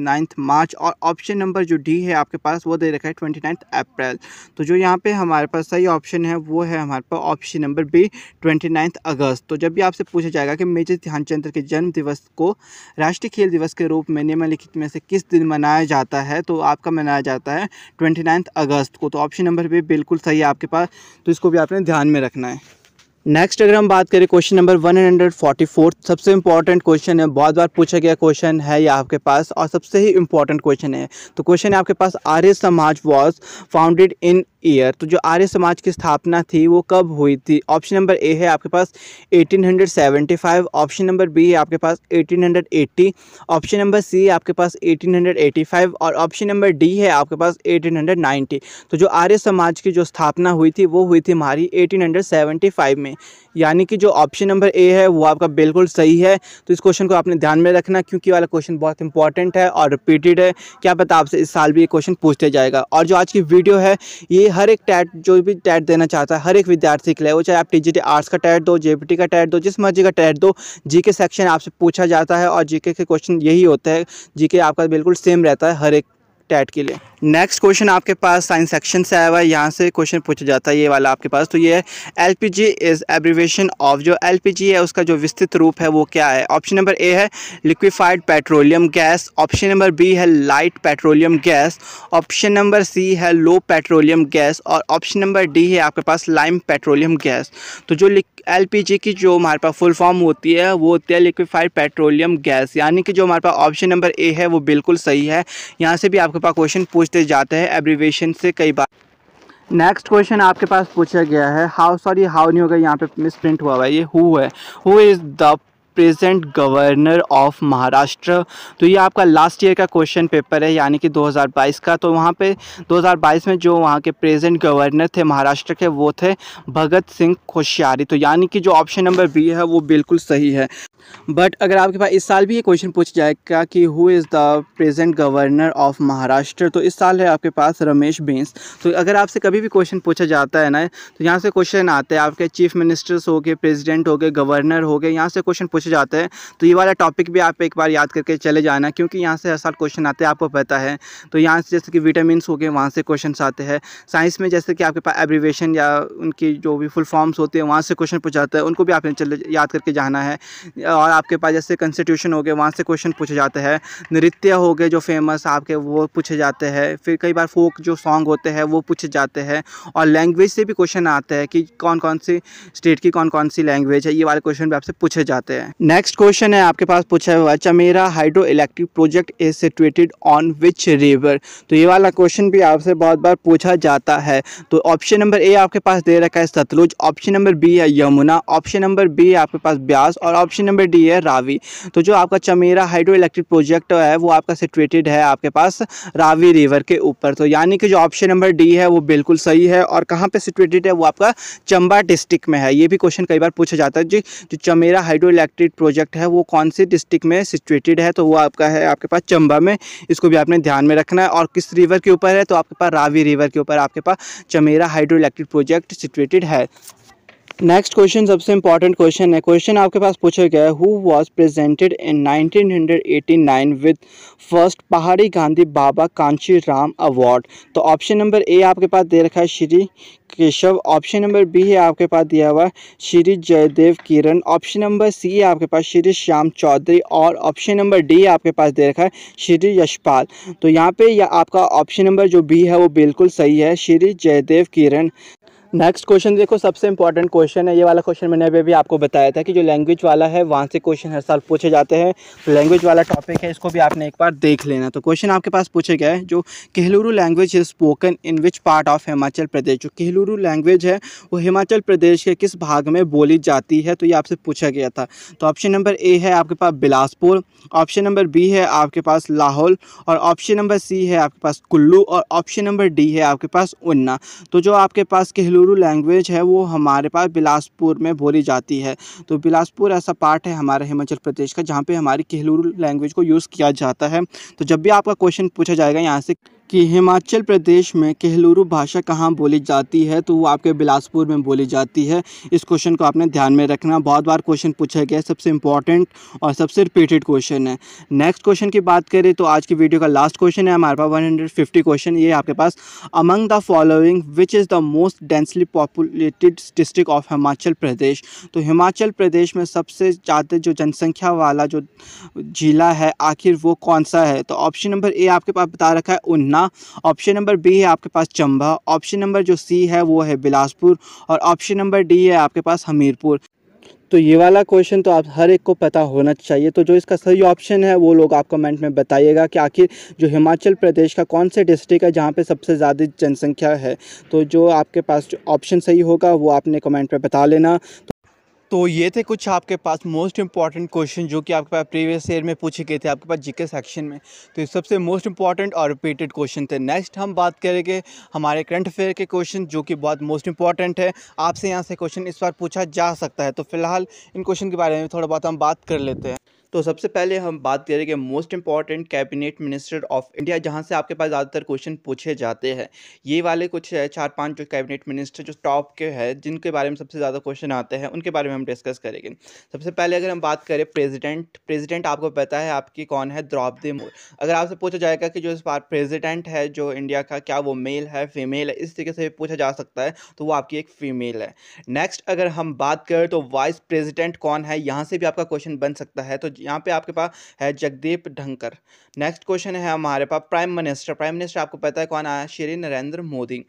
मार्च और ऑप्शन नंबर जो डी है आपके पास वो दे रखा है ट्वेंटी अप्रैल तो जो यहाँ पे हमारे पास सही ऑप्शन है वो है हमारे पास option number B twenty August तो जब भी आपसे पूछा जाएगा कि मेजर ध्यानचंद्र के जन्म दिवस को राष्ट्रीय खेल दिवस के रूप में निम्नलिखित निम्नलिखित में से किस दिन मनाया जाता है तो आपका मनाया जाता है ट्वेंटी अगस्त को तो ऑप्शन नंबर भी बिल्कुल सही है आपके पास तो इसको भी आपने ध्यान में रखना है नेक्स्ट अगर हम बात करें क्वेश्चन नंबर 144 सबसे इंपॉर्टेंट क्वेश्चन है बहुत बार पूछा गया क्वेश्चन है या आपके पास और सबसे ही इंपॉर्टेंट क्वेश्चन है तो क्वेश्चन है आपके पास आर्य समाज वॉज फाउंडेड इन ईयर तो जो आर्य समाज की स्थापना थी वो कब हुई थी ऑप्शन नंबर ए है आपके पास 1875 ऑप्शन नंबर बी है आपके पास 1880 ऑप्शन नंबर सी है आपके पास 1885 और ऑप्शन नंबर डी है आपके पास 1890 तो जो आर्य समाज की जो स्थापना हुई थी वो हुई थी हमारी एटीन में यानी कि जो ऑप्शन नंबर ए है वो आपका बिल्कुल सही है तो इस क्वेश्चन को आपने ध्यान में रखना क्योंकि वाला क्वेश्चन बहुत इंपॉर्टेंट है और रिपीटेड है क्या पता आपसे इस साल भी ये क्वेश्चन पूछते जाएगा और जो आज की वीडियो है ये हर एक टैट जो भी टैट देना चाहता है हर एक विद्यार्थी के लिए वो चाहे आप टी आर्ट्स का टैट दो जे का टैट दो जिस मर्जी का टैट दो जी सेक्शन आपसे पूछा जाता है और जी के क्वेश्चन यही होता है जी आपका बिल्कुल सेम रहता है हर एक टैट के लिए नेक्स्ट क्वेश्चन आपके पास साइंस सेक्शन से आया हुआ है यहाँ से क्वेश्चन पूछा जाता है ये वाला आपके पास तो ये है L P G is abbreviation of जो एल पी जी है उसका जो विस्तृत रूप है वो क्या है ऑप्शन नंबर ए है liquefied petroleum gas option number B है light petroleum gas option number C है लो पेट्रोलियम गैस और ऑप्शन नंबर डी है आपके पास लाइम पेट्रोलियम गैस तो जो लिक एलपीजी की जो हमारे पास फुल फॉर्म होती है वो होती है लिक्विफाइड पेट्रोलियम गैस यानी कि जो हमारे पास ऑप्शन नंबर ए है वो बिल्कुल सही है यहाँ से भी आपके पास क्वेश्चन पूछते जाते हैं एब्रीवेशन से कई बार नेक्स्ट क्वेश्चन आपके पास पूछा गया है हाउ सॉरी हाउ नहीं होगा यहाँ पे मिस प्रिंट हुआ हुआ है ये हु है who is the present governor of Maharashtra तो ये आपका लास्ट ईयर का क्वेश्चन पेपर है यानी कि 2022 का तो वहाँ पे 2022 में जो वहाँ के प्रेजेंट गवर्नर थे महाराष्ट्र के वो थे भगत सिंह कोश्यारी तो यानी कि जो ऑप्शन नंबर बी है वो बिल्कुल सही है बट अगर आपके पास इस साल भी ये क्वेश्चन पूछ जाएगा कि who is the present governor of Maharashtra तो इस साल है आपके पास रमेश बेंस तो अगर आपसे कभी भी क्वेश्चन पूछा जाता है ना तो यहाँ से क्वेश्चन आते हैं आपके चीफ मिनिस्टर्स हो गए प्रेजिडेंट हो गए गवर्नर हो गए यहाँ से क्वेश्चन पूछ पूछे जाते हैं तो ये वाला टॉपिक भी आप एक बार याद करके चले जाना क्योंकि यहाँ से हर साल क्वेश्चन आते हैं आपको पता है तो यहाँ से जैसे कि विटामिन हो गए वहाँ से क्वेश्चन आते हैं साइंस में जैसे कि आपके पास एब्रीवेशन या उनकी जो भी फुल फॉर्म्स होते हैं वहाँ से क्वेश्चन पूछा जाता है उनको भी आपने चले याद करके जाना है और आपके पास जैसे कंस्टिट्यूशन हो गए वहाँ से क्वेश्चन पूछे जाते हैं नृत्य हो गए जो फेमस आपके वो पूछे जाते हैं फिर कई बार फोक जो सॉन्ग होते हैं वो पूछे जाते हैं और लैंग्वेज से भी क्वेश्चन आते हैं कि कौन कौन सी स्टेट की कौन कौन सी लैंग्वेज है ये वाले क्वेश्चन भी आपसे पूछे जाते हैं नेक्स्ट क्वेश्चन है आपके पास पूछा हुआ Chamera hydro electric project is situated on which river तो ये वाला क्वेश्चन भी आपसे बहुत बार पूछा जाता है तो ऑप्शन नंबर ए आपके पास दे रखा है सतलुज ऑप्शन नंबर बी है यमुना ऑप्शन नंबर बी आपके पास ब्यास और ऑप्शन नंबर डी है रावी तो जो आपका चमेरा हाइड्रो इलेक्ट्रिक प्रोजेक्ट है वो आपका सिचुएटेड है आपके पास रावी रिवर के ऊपर तो यानी कि जो ऑप्शन नंबर डी है वो बिल्कुल सही है और कहाँ पर सिचुएटेड है वो आपका चंबा डिस्ट्रिक्ट में है ये भी क्वेश्चन कई बार पूछा जाता है जी जो Chamera hydro electric related project है वो कौन से डिस्ट्रिक्ट में सिचुएटेड है तो वो आपका है आपके पास चंबा में इसको भी आपने ध्यान में रखना है और किस रिवर के ऊपर है तो आपके पास रावी रिवर के ऊपर आपके पास Chamera hydro electric project situated है नेक्स्ट क्वेश्चन सबसे इंपॉर्टेंट क्वेश्चन है क्वेश्चन आपके पास पूछा गया है who was presented in 1989 with first Pahari Gandhi Baba Kanchi Ram award तो ऑप्शन नंबर ए आपके पास दे रखा है Shri Keshav option number B है आपके पास दिया हुआ Shri Jaidev Kiran option number C है आपके पास श्री श्याम चौधरी और ऑप्शन नंबर डी आपके पास दे रखा है श्री यशपाल तो यहाँ पे या आपका ऑप्शन नंबर जो बी है वो बिल्कुल सही है श्री जयदेव किरण नेक्स्ट क्वेश्चन देखो सबसे इंपॉर्टेंट क्वेश्चन है ये वाला क्वेश्चन मैंने अभी अभी आपको बताया था कि जो लैंग्वेज वाला है वहाँ से क्वेश्चन हर साल पूछे जाते हैं तो लैंग्वेज वाला टॉपिक है इसको भी आपने एक बार देख लेना तो क्वेश्चन आपके पास पूछे गए जो Kehluru language is spoken in which part of Himachal Pradesh जो केहलुरु लैंग्वेज है वो हिमाचल प्रदेश के किस भाग में बोली जाती है तो ये आपसे पूछा गया था तो ऑप्शन नंबर ए है आपके पास बिलासपुर ऑप्शन नंबर बी है आपके पास लाहौल और ऑप्शन नंबर सी है आपके पास कुल्लू और ऑप्शन नंबर डी है आपके पास उन्ना तो जो आपके पास केहलू बेंगलुरु लैंग्वेज है वो हमारे पास बिलासपुर में बोली जाती है तो बिलासपुर ऐसा पार्ट है हमारे हिमाचल प्रदेश का जहाँ पर हमारी केहलुरु लैंग्वेज को यूज़ किया जाता है तो जब भी आपका क्वेश्चन पूछा जाएगा यहाँ से कि हिमाचल प्रदेश में केहलुरु भाषा कहाँ बोली जाती है तो वो आपके बिलासपुर में बोली जाती है इस क्वेश्चन को आपने ध्यान में रखना बहुत बार क्वेश्चन पूछा गया है सबसे इंपॉर्टेंट और सबसे रिपीटेड क्वेश्चन है नेक्स्ट क्वेश्चन की बात करें तो आज की वीडियो का लास्ट क्वेश्चन है हमारे पास वन क्वेश्चन ये आपके पास among the following which is the most densely populated district of Himachal Pradesh तो हिमाचल प्रदेश में सबसे ज़्यादा जो जनसंख्या वाला जो जिला है आखिर वो कौन सा है तो ऑप्शन नंबर ए आपके पास बता रखा है उन्ना पटना ऑप्शन नंबर बी है आपके पास चंबा ऑप्शन नंबर जो सी है वो है बिलासपुर और ऑप्शन नंबर डी है आपके पास हमीरपुर तो ये वाला क्वेश्चन तो आप हर एक को पता होना चाहिए तो जो इसका सही ऑप्शन है वो लोग आप कमेंट में बताइएगा कि आखिर जो हिमाचल प्रदेश का कौन से डिस्ट्रिक्ट है जहाँ पे सबसे ज़्यादा जनसंख्या है तो जो आपके पास ऑप्शन सही होगा वो आपने कमेंट में बता लेना तो तो ये थे कुछ आपके पास मोस्ट इंपॉर्टेंट क्वेश्चन जो कि आपके पास प्रीवियस ईयर में पूछे गए थे आपके पास जीके सेक्शन में तो ये सबसे मोस्ट इंपॉर्टेंट और रिपीटेड क्वेश्चन थे नेक्स्ट हम बात करेंगे हमारे करंट अफेयर के क्वेश्चन जो कि बहुत मोस्ट इंपॉर्टेंट है आपसे यहाँ से क्वेश्चन इस बार पूछा जा सकता है तो फिलहाल इन क्वेश्चन के बारे में थोड़ा बहुत हम बात कर लेते हैं तो सबसे पहले हम बात करेंगे most important cabinet minister of India जहाँ से आपके पास ज़्यादातर क्वेश्चन पूछे जाते हैं ये वाले कुछ है चार पाँच जो कैबिनेट मिनिस्टर जो टॉप के हैं जिनके बारे में सबसे ज़्यादा क्वेश्चन आते हैं उनके बारे में हम डिस्कस करेंगे सबसे पहले अगर हम बात करें प्रेजिडेंट प्रेजिडेंट आपको पता है आपकी कौन है द्रौपदी मुर्मू अगर आपसे पूछा जाएगा कि जो इस बार प्रेजिडेंट है जो इंडिया का क्या वो मेल है फीमेल है इस तरीके से पूछा जा सकता है तो वो आपकी एक फीमेल है नेक्स्ट अगर हम बात करें तो वाइस प्रेजिडेंट कौन है यहाँ से भी आपका क्वेश्चन बन सकता है तो यहाँ पे आपके पास है जगदीप ढंकर नेक्स्ट क्वेश्चन है हमारे पास प्राइम मिनिस्टर प्राइम मिनिस्टर आपको पता है कौन आया श्री नरेंद्र मोदी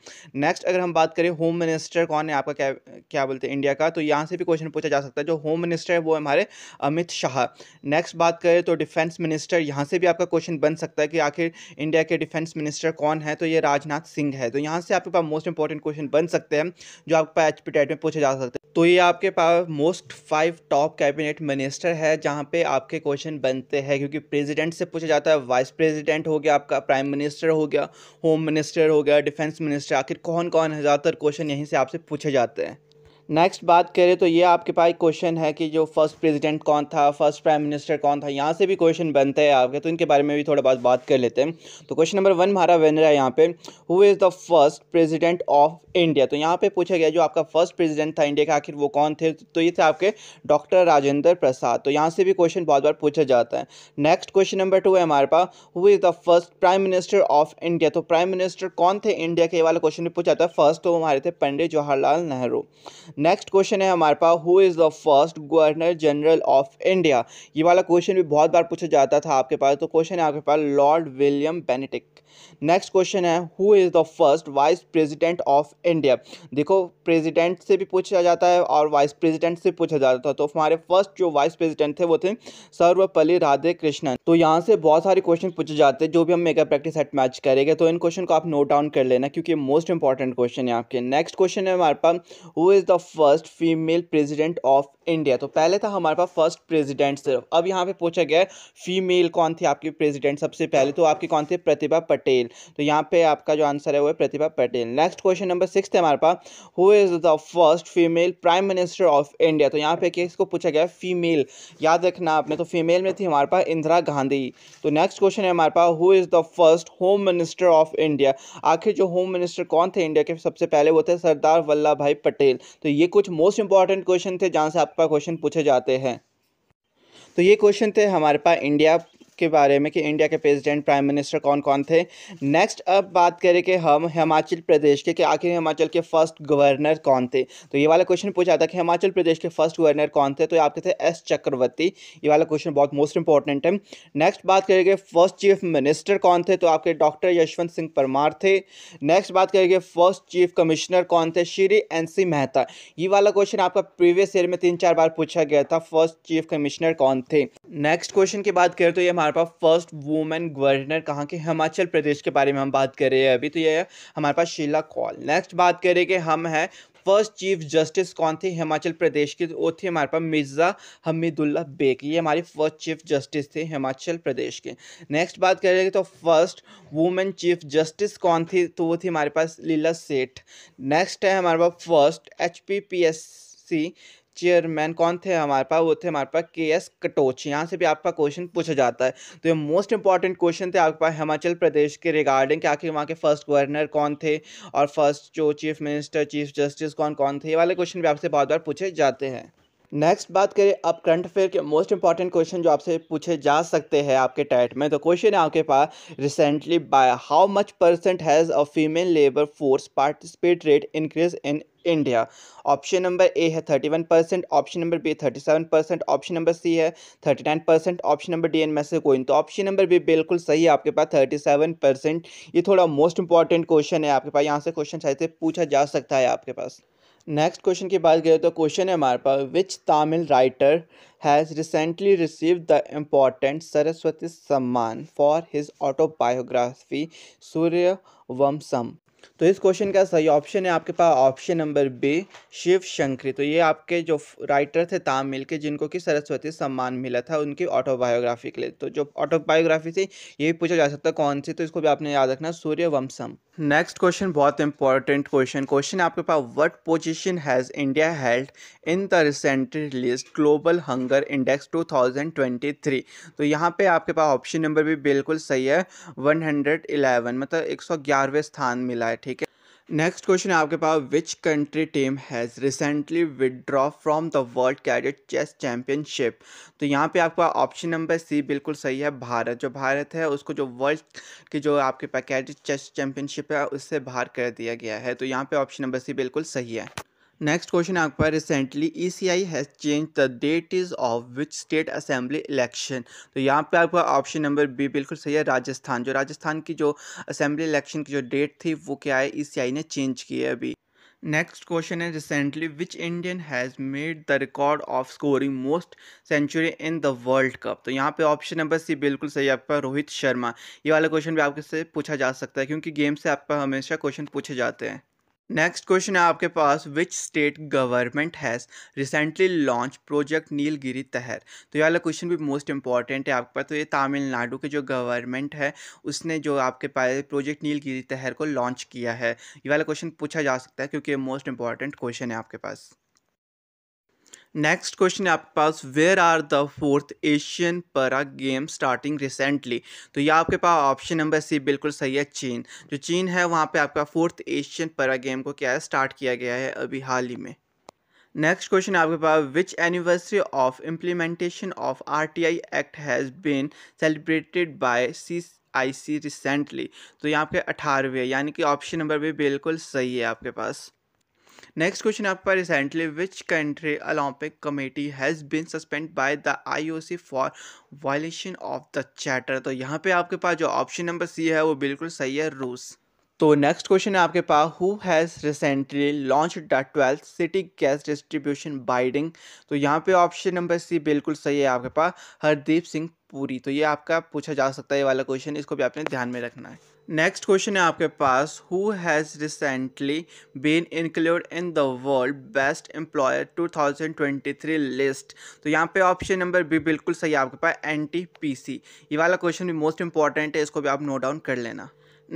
नेक्स्ट अगर हम बात करें होम मिनिस्टर कौन है आपका क्या क्या बोलते हैं इंडिया का तो यहाँ से भी क्वेश्चन पूछा जा सकता है जो होम मिनिस्टर है वो हमारे अमित शाह नेक्स्ट बात करें तो डिफेंस मिनिस्टर यहाँ से भी आपका क्वेश्चन बन सकता है कि आखिर इंडिया के डिफेंस मिनिस्टर कौन है तो ये राजनाथ सिंह है तो यहाँ से आपके पास मोस्ट इंपॉर्टेंट क्वेश्चन बन सकते हैं जो आपके पास एच में पूछे जा सकते हैं तो ये आपके पास most five top cabinet minister है जहाँ पे आप आपके क्वेश्चन बनते हैं क्योंकि प्रेसिडेंट से पूछा जाता है वाइस प्रेसिडेंट हो गया आपका प्राइम मिनिस्टर हो गया होम मिनिस्टर हो गया डिफेंस मिनिस्टर आखिर कौन कौन है ज़्यादातर क्वेश्चन यहीं से आपसे पूछे जाते हैं नेक्स्ट बात करें तो ये आपके पास क्वेश्चन है कि जो फर्स्ट प्रेसिडेंट कौन था फर्स्ट प्राइम मिनिस्टर कौन था यहाँ से भी क्वेश्चन बनते हैं आपके तो इनके बारे में भी थोड़ा बहुत बात कर लेते हैं तो क्वेश्चन नंबर वन हमारा बन रहा है यहाँ पे who is the first president of India तो यहाँ पे पूछा गया जो आपका फर्स्ट प्रेजिडेंट था इंडिया का आखिर वो कौन थे तो ये थे आपके डॉक्टर राजेंद्र प्रसाद तो यहाँ से भी क्वेश्चन बहुत बार पूछा जाता है नेक्स्ट क्वेश्चन नंबर टू है हमारे पास who is the first prime minister of India तो प्राइम मिनिस्टर कौन थे इंडिया के वाला क्वेश्चन भी पूछा है फर्स्ट तो हमारे थे पंडित जवाहरलाल नेहरू नेक्स्ट क्वेश्चन है हमारे पास who is the first governor general of India ये वाला क्वेश्चन भी बहुत बार पूछा जाता था आपके पास तो क्वेश्चन है आपके पास Lord William Bentinck next question है who is the first vice president of India देखो प्रेजिडेंट से भी पूछा जाता है और वाइस प्रेजिडेंट से पूछा जाता था तो हमारे फर्स्ट जो वाइस प्रेजिडेंट थे वो थे सर्वपल्ली राधे कृष्णन तो यहाँ से बहुत सारे क्वेश्चन पूछे जाते हैं जो भी हम मेगा प्रैक्टिस हेट मैच करेंगे तो इन क्वेश्चन को आप नोट डाउन कर लेना क्योंकि मोस्ट इंपॉर्टेंट क्वेश्चन है आपके नेक्स्ट क्वेश्चन है हमारे पास who is the first female president of India तो पहले था हमारे पास फर्स्ट प्रेसिडेंट सिर्फ अब यहाँ पे पूछा गया फीमेल कौन थी आपकी प्रेसिडेंट सबसे पहले तो आपकी कौन थी प्रतिभा पटेल तो यहाँ पे आपका जो आंसर है वो है Pratibha Patel next question number six है हमारे पास who is the first female prime minister of India तो यहाँ पे किसको पूछा गया फीमेल याद रखना आपने तो फीमेल में थी हमारे पास इंदिरा गांधी तो नेक्स्ट क्वेश्चन है हमारे पास who is the first home minister of India आखिर जो होम मिनिस्टर कौन थे इंडिया के सबसे पहले वो थे सरदार वल्लभ भाई पटेल तो ये कुछ मोस्ट इंपॉर्टेंट क्वेश्चन थे जहाँ से आपका क्वेश्चन पूछे जाते हैं तो ये क्वेश्चन थे हमारे पास इंडिया के बारे में कि इंडिया के प्रेसिडेंट प्राइम मिनिस्टर कौन कौन थे नेक्स्ट अब बात करें कि हम हिमाचल प्रदेश के कि आखिर हिमाचल के फर्स्ट गवर्नर कौन थे तो ये वाला क्वेश्चन पूछा था कि हिमाचल प्रदेश के फर्स्ट तो गवर्नर कौन थे तो आपके थे एस चक्रवर्ती ये वाला क्वेश्चन बहुत मोस्ट इंपॉर्टेंट है नेक्स्ट बात करेंगे फर्स्ट चीफ मिनिस्टर कौन थे तो आपके डॉक्टर यशवंत सिंह परमार थे नेक्स्ट बात करेंगे फर्स्ट चीफ कमिश्नर कौन थे श्री एन सी मेहता ये वाला क्वेश्चन आपका प्रीवियस ईयर में तीन चार बार पूछा गया था फर्स्ट चीफ कमिश्नर कौन थे नेक्स्ट क्वेश्चन की बात करें तो ये हमारा हमारे पास फर्स्ट वुमेन गवर्नर कहाँ के हिमाचल प्रदेश के बारे में हम बात कर रहे हैं अभी तो ये है हमारे पास शीला कॉल नेक्स्ट बात करें कि हम हैं फर्स्ट चीफ जस्टिस कौन थे हिमाचल प्रदेश के वो थे हमारे पास मिर्ज़ा हमीदुल्ला बेग ये हमारे फर्स्ट चीफ जस्टिस थे हिमाचल प्रदेश के नेक्स्ट बात करेंगे तो फर्स्ट वुमेन चीफ जस्टिस कौन थी तो वो थी हमारे पास लीला सेठ नेक्स्ट है हमारे पास फर्स्ट एच चेयरमैन कौन थे हमारे पास वो थे हमारे पास के एस कटोच यहाँ से भी आपका क्वेश्चन पूछा जाता है तो ये मोस्ट इंपॉर्टेंट क्वेश्चन थे आपके पास हिमाचल प्रदेश के रिगार्डिंग कि आखिर वहाँ के फर्स्ट गवर्नर कौन थे और फर्स्ट जो चीफ मिनिस्टर चीफ जस्टिस कौन कौन थे ये वाले क्वेश्चन भी आपसे बहुत बार पूछे जाते हैं नेक्स्ट बात करें अब करंट अफेयर के मोस्ट इंपॉर्टेंट क्वेश्चन जो आपसे पूछे जा सकते हैं आपके टाइट में तो क्वेश्चन है आपके पास recently by how much percent has a female labour force participate rate increase in India option number A है thirty one percent option number B thirty seven percent option number C है thirty nine percent option number D एन में से कोई तो option number B बिल्कुल सही है आपके पास थर्टी सेवन परसेंट ये थोड़ा मोस्ट इंपॉर्टेंट क्वेश्चन है आपके पास यहाँ से क्वेश्चन शायद से पूछा जा सकता है आपके पास नेक्स्ट क्वेश्चन की बात करें तो क्वेश्चन है हमारे पास which Tamil writer has recently receive the important Saraswati Samman for his autobiography Surya Vamsam तो इस क्वेश्चन का सही ऑप्शन है आपके पास option number B Shiv Shankari तो ये आपके जो राइटर थे तामिल के जिनको कि सरस्वती सम्मान मिला था उनकी ऑटोबायोग्राफी के लिए तो जो ऑटोबायोग्राफी थी ये भी पूछा जा सकता है कौन सी तो इसको भी आपने याद रखना सूर्य वंशम नेक्स्ट क्वेश्चन बहुत इंपॉर्टेंट क्वेश्चन क्वेश्चन आपके पास what position has India held in the recent release global hunger index two तो यहाँ पे आपके पास ऑप्शन नंबर भी बिल्कुल सही है वन मतलब एक स्थान मिला है ठीक है नेक्स्ट क्वेश्चन है आपके पास which country team has recently withdraw from the world cadet chess championship तो यहाँ पे आपका ऑप्शन नंबर सी बिल्कुल सही है भारत जो भारत है उसको जो वर्ल्ड की जो आपके पास कैरियर चेस चैम्पियनशिप है उससे बाहर कर दिया गया है तो यहाँ पे ऑप्शन नंबर सी बिल्कुल सही है next question recently E C I has change the date is of which state assembly election तो यहाँ पे आपका ऑप्शन नंबर बी बिल्कुल सही है राजस्थान जो राजस्थान की जो असेंबली इलेक्शन की जो डेट थी वो क्या है आई e ने चेंज की है अभी नेक्स्ट क्वेश्चन है recently which Indian has made the record of scoring most century in the world cup तो यहाँ पे ऑप्शन नंबर सी बिल्कुल सही आपका रोहित शर्मा ये वाला क्वेश्चन भी आपके से पूछा जा सकता है क्योंकि गेम से आपका हमेशा क्वेश्चन पूछे जाते हैं नेक्स्ट क्वेश्चन है आपके पास which state government has recently launch project Nilgiri tahr तो ये वाला क्वेश्चन भी मोस्ट इंपॉर्टेंट है आपके पास तो ये तमिलनाडु के जो गवर्नमेंट है उसने जो आपके पास प्रोजेक्ट नीलगिरी तहर को लॉन्च किया है ये वाला क्वेश्चन पूछा जा सकता है क्योंकि ये मोस्ट इंपॉर्टेंट क्वेश्चन है आपके पास नेक्स्ट क्वेश्चन है आपके पास where are the fourth Asian para game starting recently तो ये आपके पास ऑप्शन नंबर सी बिल्कुल सही है चीन जो चीन है वहाँ पे आपका फोर्थ एशियन पैरा गेम को क्या है स्टार्ट किया गया है अभी हाल ही में नेक्स्ट क्वेश्चन आपके पास which anniversary of implementation of I act has been celebrated by C I C recently तो यहाँ पे अठारहवें यानी कि ऑप्शन नंबर भी बिल्कुल सही है आपके पास नेक्स्ट क्वेश्चन आपका recently which country Olympic committee has been suspend by the IOC for violation of the charter तो यहाँ पे आपके पास जो ऑप्शन नंबर सी है वो बिल्कुल सही है रूस तो नेक्स्ट क्वेश्चन है आपके पास who has recently launch the twelfth city gas distribution bidding तो यहाँ पे ऑप्शन नंबर सी बिल्कुल सही है आपके पास हरदीप सिंह पूरी तो ये आपका पूछा जा सकता है ये वाला क्वेश्चन इसको भी आपने ध्यान में रखना है नेक्स्ट क्वेश्चन है आपके पास who has recently been include in the world best employer 2023 list तो यहाँ पे ऑप्शन नंबर बी बिल्कुल सही है आपके पास एन ये वाला क्वेश्चन भी मोस्ट इंपॉर्टेंट है इसको भी आप नोट डाउन कर लेना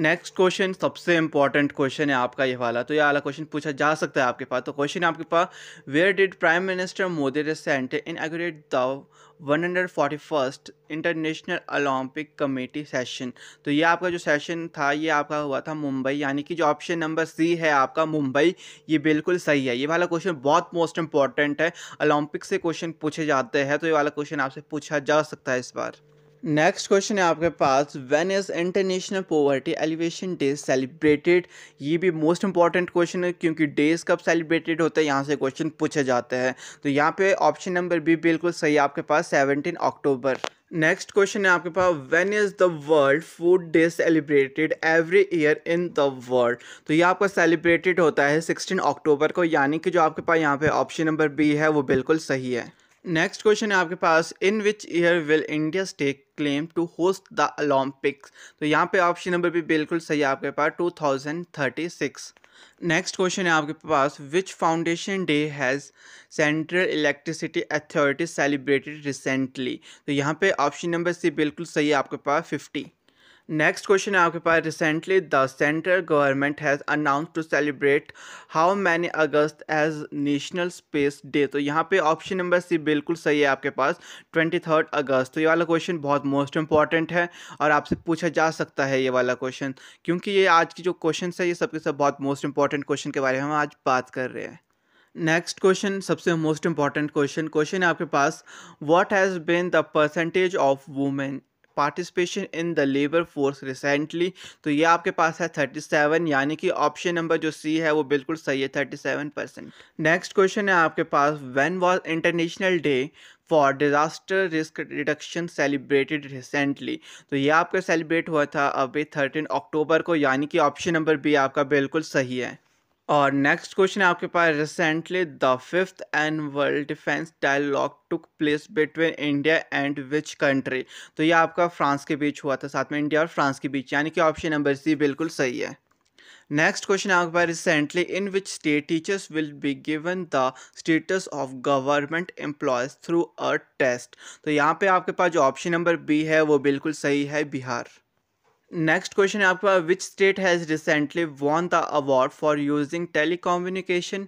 नेक्स्ट क्वेश्चन सबसे इंपॉर्टेंट क्वेश्चन है आपका ये वाला तो ये वाला क्वेश्चन पूछा जा सकता है आपके पास तो क्वेश्चन आपके पास where did prime minister Modi recent inaugurate the 141st international Olympic committee session तो ये आपका जो सेशन था ये आपका हुआ था मुंबई यानी कि जो ऑप्शन नंबर सी है आपका मुंबई ये बिल्कुल सही है ये वाला क्वेश्चन बहुत मोस्ट इंपॉर्टेंट है ओलंपिक से क्वेश्चन पूछे जाते हैं तो ये वाला क्वेश्चन आपसे पूछा जा सकता है इस बार नेक्स्ट क्वेश्चन है आपके पास when is international poverty alleviation day celebrated ये भी मोस्ट इंपॉर्टेंट क्वेश्चन है क्योंकि डेज कब सेलिब्रेटेड होता है यहाँ से क्वेश्चन पूछे जाता है तो यहाँ पे ऑप्शन नंबर बी बिल्कुल सही है आपके पास सेवनटीन अक्टूबर नेक्स्ट क्वेश्चन है आपके पास when is the world food day celebrated every year in the world तो ये आपका सेलिब्रेटेड होता है सिक्सटीन अक्टूबर को यानी कि जो आपके पास यहाँ पे ऑप्शन नंबर बी है वो बिल्कुल सही है नेक्स्ट क्वेश्चन है आपके पास in which year will India take claim to host the Olympics तो यहाँ पे ऑप्शन नंबर भी बिल्कुल सही है आपके पास 2036 नेक्स्ट क्वेश्चन है आपके पास which foundation day has central electricity authority celebrated recently तो यहाँ पे ऑप्शन नंबर सी बिल्कुल सही है आपके पास फिफ्टी नेक्स्ट क्वेश्चन है आपके पास recently the central government has announce to celebrate how many August as national space day तो यहाँ पे ऑप्शन नंबर सी बिल्कुल सही है आपके पास ट्वेंटी थर्ड अगस्त तो ये वाला क्वेश्चन बहुत मोस्ट इंपॉर्टेंट है और आपसे पूछा जा सकता है ये वाला क्वेश्चन क्योंकि ये आज की जो क्वेश्चन है ये सबके सब बहुत मोस्ट इंपॉर्टेंट क्वेश्चन के बारे में हम आज बात कर रहे हैं नेक्स्ट क्वेश्चन सबसे मोस्ट इंपॉर्टेंट क्वेश्चन क्वेश्चन है आपके पास what has been the percentage of women participation in the labour force recently तो ये आपके पास है थर्टी सेवन यानी कि ऑप्शन नंबर जो सी है वो बिल्कुल सही है thirty seven percent next question है आपके पास when was international day for disaster risk reduction celebrated recently तो ये आपका सेलिब्रेट हुआ था अभी थर्टीन अक्टूबर को यानी कि ऑप्शन नंबर बी आपका बिल्कुल सही है और नेक्स्ट क्वेश्चन है आपके पास recently the fifth world defence dialogue took place between India and which country तो ये आपका फ्रांस के बीच हुआ था साथ में इंडिया और फ्रांस के बीच यानी कि ऑप्शन नंबर सी बिल्कुल सही है नेक्स्ट क्वेश्चन आपके पास recently in which state teachers will be given the status of government employees through a test तो यहाँ पे आपके पास जो ऑप्शन नंबर बी है वो बिल्कुल सही है बिहार नेक्स्ट क्वेश्चन है आपका which state has recently won the award for using telecommunication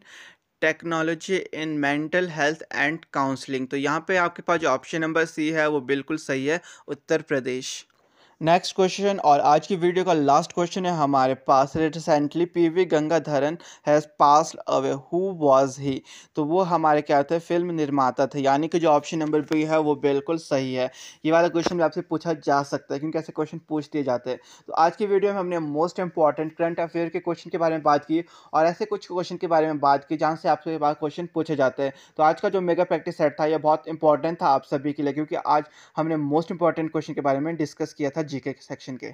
technology in mental health and counselling तो यहाँ पे आपके पास जो ऑप्शन नंबर सी है वो बिल्कुल सही है उत्तर प्रदेश नेक्स्ट क्वेश्चन और आज की वीडियो का लास्ट क्वेश्चन है हमारे पास recently P V Gangadharan has pass away who was he तो वो हमारे क्या थे फिल्म निर्माता थे यानी कि जो ऑप्शन नंबर बी है वो बिल्कुल सही है ये वाला क्वेश्चन भी आपसे पूछा जा सकता है क्योंकि ऐसे क्वेश्चन पूछ दिए जाते हैं तो आज की वीडियो में हमने मोस्ट इंपॉर्टेंट करंट अफेयर के क्वेश्चन के बारे में बात की और ऐसे कुछ क्वेश्चन के बारे में बात की जहाँ से आपसे क्वेश्चन पूछे जाते हैं तो आज का जो मेगा प्रैक्टिस सेट था यह बहुत इंपॉर्टेंट था आप सभी के लिए क्योंकि आज हमने मोस्ट इंपॉर्टेंट क्वेश्चन के बारे में डिस्कस किया था जीके सेक्शन के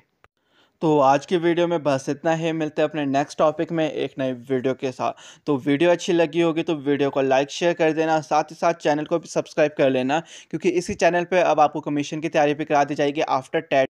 तो आज के वीडियो में बस इतना ही है। मिलते हैं अपने नेक्स्ट टॉपिक में एक नए वीडियो के साथ तो वीडियो अच्छी लगी होगी तो वीडियो को लाइक शेयर कर देना साथ ही साथ चैनल को भी सब्सक्राइब कर लेना क्योंकि इसी चैनल पर अब आपको कमीशन की तैयारी भी करा दी जाएगी आफ्टर टेट